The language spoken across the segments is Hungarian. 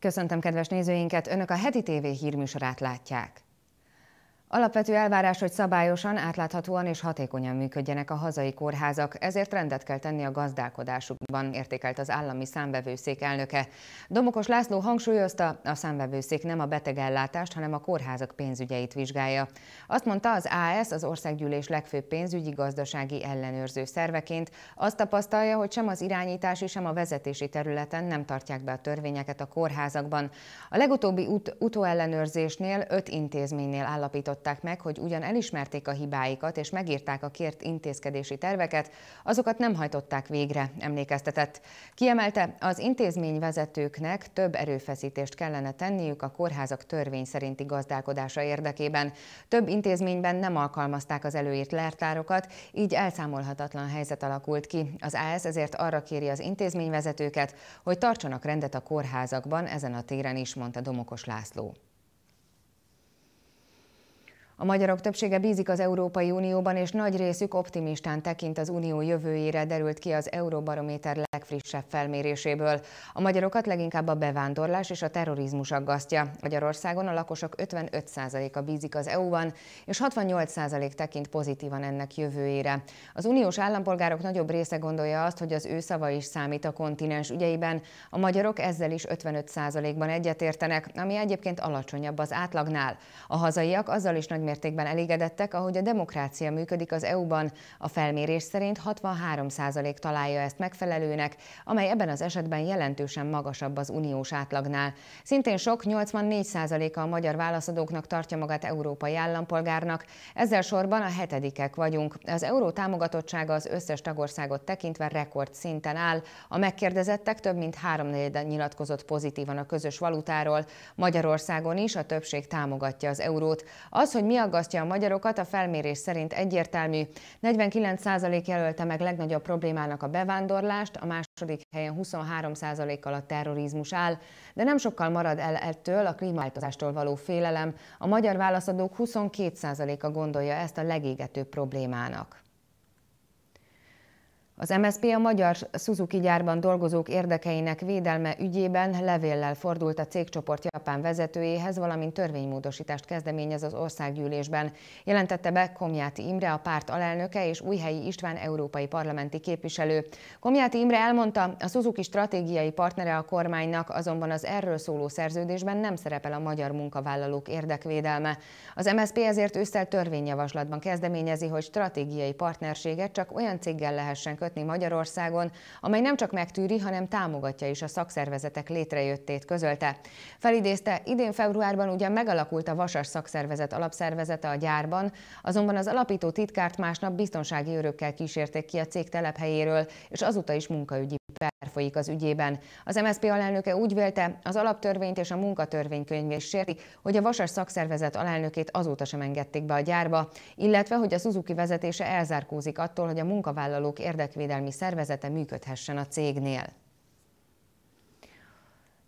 Köszöntöm kedves nézőinket, Önök a heti TV hírműsorát látják. Alapvető elvárás, hogy szabályosan, átláthatóan és hatékonyan működjenek a hazai kórházak, ezért rendet kell tenni a gazdálkodásukban, értékelt az állami számbevőszék elnöke. Domokos László hangsúlyozta, a számbevőszék nem a betegellátást, hanem a kórházak pénzügyeit vizsgálja. Azt mondta az AS, az Országgyűlés legfőbb pénzügyi gazdasági ellenőrző szerveként, azt tapasztalja, hogy sem az irányítási, sem a vezetési területen nem tartják be a törvényeket a kórházakban. A legutóbbi ut- utóellenőrzésnél öt intézménynél állapított állapították meg, hogy ugyan elismerték a hibáikat és megírták a kért intézkedési terveket, azokat nem hajtották végre, emlékeztetett. Kiemelte, az intézmény vezetőknek több erőfeszítést kellene tenniük a kórházak törvény szerinti gazdálkodása érdekében. Több intézményben nem alkalmazták az előírt lertárokat, így elszámolhatatlan helyzet alakult ki. Az AS ezért arra kéri az intézményvezetőket, hogy tartsanak rendet a kórházakban, ezen a téren is, mondta Domokos László. A magyarok többsége bízik az Európai Unióban, és nagy részük optimistán tekint az unió jövőjére, derült ki az Euróbarométer legfrissebb felméréséből. A magyarokat leginkább a bevándorlás és a terrorizmus aggasztja. Magyarországon a lakosok 55%-a bízik az EU-ban, és 68% tekint pozitívan ennek jövőjére. Az uniós állampolgárok nagyobb része gondolja azt, hogy az ő szava is számít a kontinens ügyeiben. A magyarok ezzel is 55%-ban egyetértenek, ami egyébként alacsonyabb az átlagnál. A hazaiak azzal is nagy mértékben elégedettek, ahogy a demokrácia működik az EU-ban. A felmérés szerint 63% találja ezt megfelelőnek, amely ebben az esetben jelentősen magasabb az uniós átlagnál. Szintén sok 84%-a a magyar válaszadóknak tartja magát európai állampolgárnak, ezzel sorban a hetedikek vagyunk. Az euró támogatottsága az összes tagországot tekintve rekord szinten áll. A megkérdezettek több mint háromnegyeden nyilatkozott pozitívan a közös valutáról. Magyarországon is a többség támogatja az eurót. Az, hogy mi aggasztja a magyarokat, a felmérés szerint egyértelmű. 49% jelölte meg legnagyobb problémának a bevándorlást, a második helyen 23%-kal a terrorizmus áll, de nem sokkal marad el ettől a klímaváltozástól való félelem. A magyar válaszadók 22%-a gondolja ezt a legégetőbb problémának. Az MSZP a magyar Suzuki gyárban dolgozók érdekeinek védelme ügyében levéllel fordult a cégcsoport japán vezetőjéhez, valamint törvénymódosítást kezdeményez az országgyűlésben. Jelentette be Komjáti Imre, a párt alelnöke és Újhelyi István európai parlamenti képviselő. Komjáti Imre elmondta, a Suzuki stratégiai partnere a kormánynak, azonban az erről szóló szerződésben nem szerepel a magyar munkavállalók érdekvédelme. Az MSZP ezért ősszel törvényjavaslatban kezdeményezi, hogy stratégiai partnerséget csak olyan céggel lehessen kötni Magyarországon, amely nem csak megtűri, hanem támogatja is a szakszervezetek létrejöttét, közölte. Felidézte, idén februárban ugyan megalakult a Vasas szakszervezet alapszervezete a gyárban, azonban az alapító titkárt másnap biztonsági örökkel kísérték ki a cég telephelyéről, és azóta is munkaügyi per folyik az ügyében. Az MSZP alelnöke úgy vélte, az alaptörvényt és a munkatörvénykönyvét sérti, hogy a Vasas szakszervezet alelnökét azóta sem engedték be a gyárba, illetve hogy a Suzuki vezetése elzárkózik attól, hogy a munkavállalók érdekvédelmi szervezete működhessen a cégnél.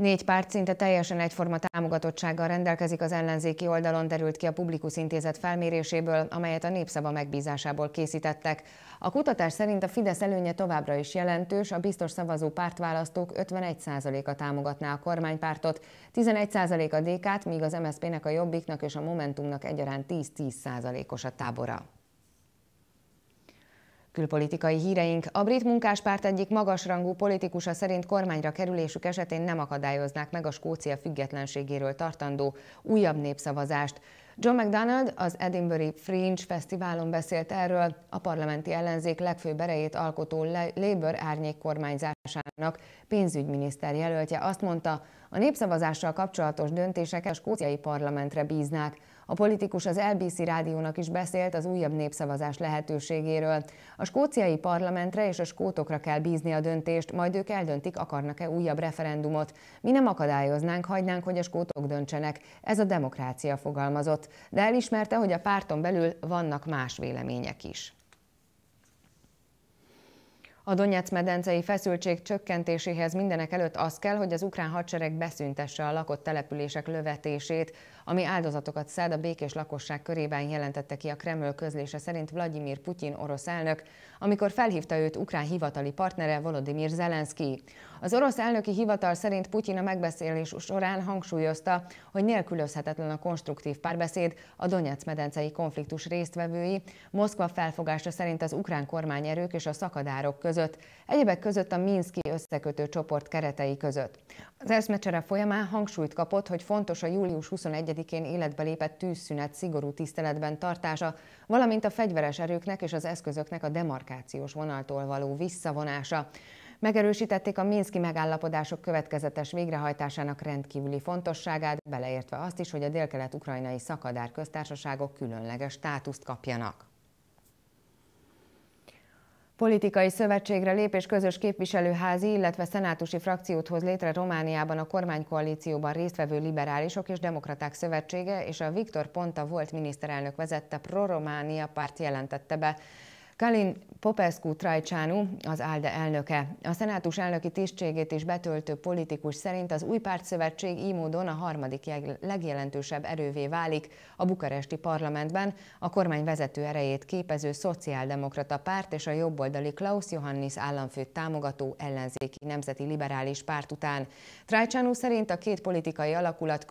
Négy párt szinte teljesen egyforma támogatottsággal rendelkezik az ellenzéki oldalon, derült ki a Publikus Intézet felméréséből, amelyet a Népszava megbízásából készítettek. A kutatás szerint a Fidesz előnye továbbra is jelentős, a biztos szavazó pártválasztók 51%-a támogatná a kormánypártot, 11% a DK-t, míg az MSZP-nek, a Jobbiknak és a Momentumnak egyaránt 10-10%-os a tábora. Külpolitikai híreink. A brit munkáspárt egyik magasrangú politikusa szerint kormányra kerülésük esetén nem akadályoznák meg a Skócia függetlenségéről tartandó újabb népszavazást. John McDonald az Edinburgh Fringe Fesztiválon beszélt erről, a parlamenti ellenzék legfőbb erejét alkotó Labour árnyék kormányzásának pénzügyminiszter jelöltje azt mondta, a népszavazással kapcsolatos döntéseket a skóciai parlamentre bíznák. A politikus az LBC rádiónak is beszélt az újabb népszavazás lehetőségéről. A skóciai parlamentre és a skótokra kell bízni a döntést, majd ők eldöntik, akarnak-e újabb referendumot. Mi nem akadályoznánk, hagynánk, hogy a skótok döntsenek. Ez a demokrácia fogalmazott. De elismerte, hogy a párton belül vannak más vélemények is. A Donetsz medencei feszültség csökkentéséhez mindenek előtt az kell, hogy az ukrán hadsereg beszüntesse a lakott települések lövetését, ami áldozatokat szed a békés lakosság körében jelentette ki a Kreml közlése szerint Vladimir Putyin orosz elnök, amikor felhívta őt ukrán hivatali partnere Volodymyr Zelenszky. Az orosz elnöki hivatal szerint Putyin a megbeszélés során hangsúlyozta, hogy nélkülözhetetlen a konstruktív párbeszéd a Donetsz medencei konfliktus résztvevői, Moszkva felfogása szerint az ukrán kormányerők és a szakadárok között között, egyebek között a Minszki összekötő csoport keretei között. Az eszmecsere folyamán hangsúlyt kapott, hogy fontos a július 21-én életbe lépett tűzszünet szigorú tiszteletben tartása, valamint a fegyveres erőknek és az eszközöknek a demarkációs vonaltól való visszavonása. Megerősítették a Minszki megállapodások következetes végrehajtásának rendkívüli fontosságát, beleértve azt is, hogy a délkelet-ukrajnai szakadár köztársaságok különleges státuszt kapjanak. Politikai szövetségre lépés közös képviselőházi, illetve szenátusi frakciót hoz létre Romániában a kormánykoalícióban résztvevő liberálisok és demokraták szövetsége, és a Viktor Ponta volt miniszterelnök vezette Pro-Románia párt jelentette be. Kalin Popescu Trajcsánu, az ALDE elnöke. A szenátus elnöki tisztségét is betöltő politikus szerint az új pártszövetség így módon a harmadik legjelentősebb erővé válik a bukaresti parlamentben, a kormány vezető erejét képező szociáldemokrata párt és a jobboldali Klaus Johannis államfőt támogató ellenzéki nemzeti liberális párt után. Trajcsánu szerint a két politikai alakulat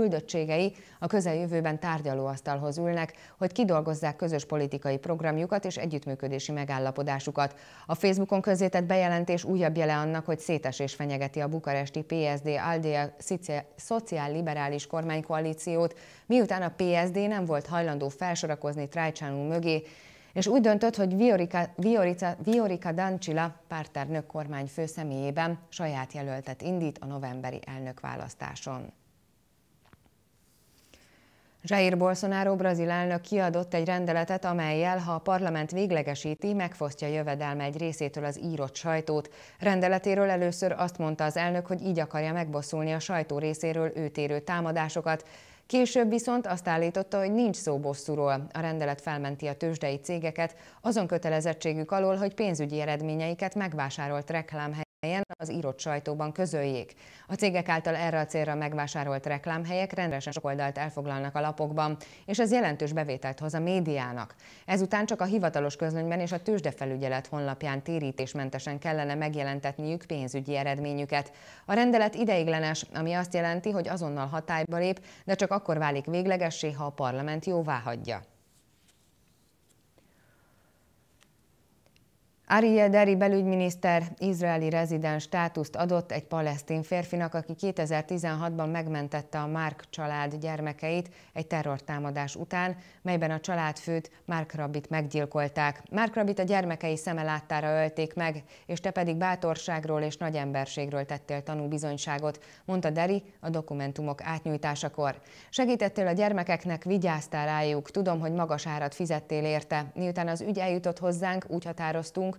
küldöttségei a közeljövőben tárgyalóasztalhoz ülnek, hogy kidolgozzák közös politikai programjukat és együttműködési megállapodásukat. A Facebookon közzétett bejelentés újabb jele annak, hogy szétesés fenyegeti a bukaresti PSD-ALDE szociálliberális kormánykoalíciót, miután a PSD nem volt hajlandó felsorakozni Trajcsánú mögé, és úgy döntött, hogy Viorica, Viorica, Viorica Dancsila pártárnök kormányfő személyében saját jelöltet indít a novemberi elnökválasztáson. Jair Bolsonaro brazil elnök kiadott egy rendeletet, amelyel, ha a parlament véglegesíti, megfosztja jövedelme egy részétől az írott sajtót. Rendeletéről először azt mondta az elnök, hogy így akarja megbosszulni a sajtó részéről őt érő támadásokat. Később viszont azt állította, hogy nincs szó bosszúról. A rendelet felmenti a tőzsdei cégeket azon kötelezettségük alól, hogy pénzügyi eredményeiket megvásárolt reklámhelyek helyen az írott sajtóban közöljék. A cégek által erre a célra megvásárolt reklámhelyek rendesen sok oldalt elfoglalnak a lapokban, és ez jelentős bevételt hoz a médiának. Ezután csak a hivatalos közlönyben és a tőzsdefelügyelet honlapján térítésmentesen kellene megjelentetniük pénzügyi eredményüket. A rendelet ideiglenes, ami azt jelenti, hogy azonnal hatályba lép, de csak akkor válik véglegessé, ha a parlament jóvá hagyja. Ariel Deri belügyminiszter izraeli rezidens státuszt adott egy palesztin férfinak, aki 2016-ban megmentette a Márk család gyermekeit egy terrortámadás után, melyben a családfőt Márk Rabbit meggyilkolták. Márk Rabbit a gyermekei szeme láttára ölték meg, és te pedig bátorságról és nagy emberségről tettél tanúbizonyságot, mondta Deri a dokumentumok átnyújtásakor. Segítettél a gyermekeknek, vigyáztál rájuk, tudom, hogy magas árat fizettél érte. Miután az ügy eljutott hozzánk, úgy határoztunk,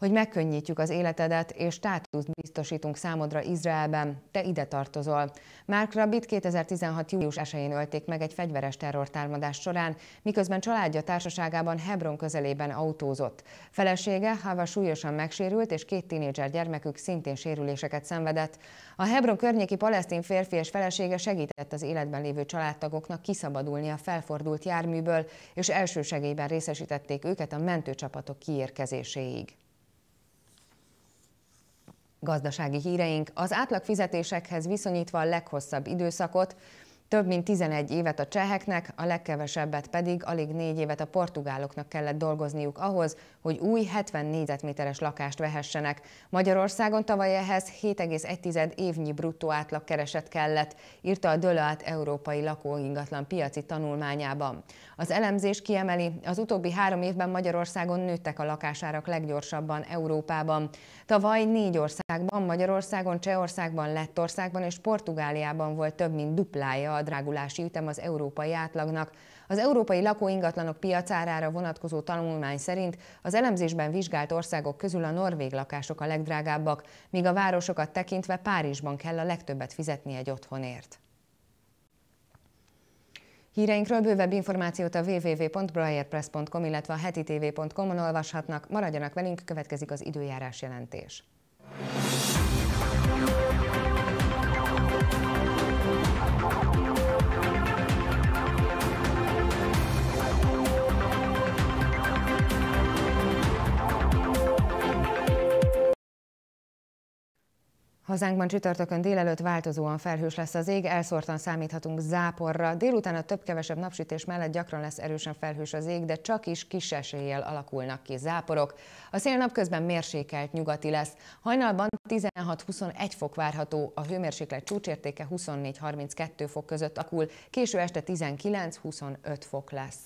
hogy megkönnyítjük az életedet és státuszt biztosítunk számodra Izraelben. Te ide tartozol. Mark Rabbit 2016. július 1-én ölték meg egy fegyveres terrortámadás során, miközben családja társaságában Hebron közelében autózott. Felesége Hava súlyosan megsérült, és két tínédzser gyermekük szintén sérüléseket szenvedett. A Hebron környéki palesztin férfi és felesége segített az életben lévő családtagoknak kiszabadulni a felfordult járműből, és elsősegélyben részesítették őket a mentőcsapatok kiérkezéséig. Gazdasági híreink az átlag fizetésekhez viszonyítva a leghosszabb időszakot, több mint 11 évet a cseheknek, a legkevesebbet pedig alig 4 évet a portugáloknak kellett dolgozniuk ahhoz, hogy új 70 négyzetméteres lakást vehessenek. Magyarországon tavaly ehhez 7,1 évnyi bruttó átlagkereset kellett, írta a Dölöát Európai Lakóingatlan Piaci Tanulmányában. Az elemzés kiemeli, az utóbbi három évben Magyarországon nőttek a lakásárak leggyorsabban Európában. Tavaly négy országban, Magyarországon, Csehországban, Lettországban és Portugáliában volt több mint duplája a drágulási ütem az európai átlagnak. Az európai lakóingatlanok piacárára vonatkozó tanulmány szerint az elemzésben vizsgált országok közül a norvég lakások a legdrágábbak, míg a városokat tekintve Párizsban kell a legtöbbet fizetni egy otthonért. Híreinkről bővebb információt a www.briarpress.com, illetve a hetitv.com-on olvashatnak. Maradjanak velünk, következik az időjárás jelentés. Hazánkban csütörtökön délelőtt változóan felhős lesz az ég, elszórtan számíthatunk záporra. Délután a több-kevesebb napsütés mellett gyakran lesz erősen felhős az ég, de csak is kis eséllyel alakulnak ki záporok. A szél napközben mérsékelt nyugati lesz. Hajnalban 16-21 fok várható, a hőmérséklet csúcsértéke 24-32 fok között akul, késő este 19-25 fok lesz.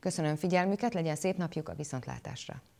Köszönöm figyelmüket, legyen szép napjuk a viszontlátásra!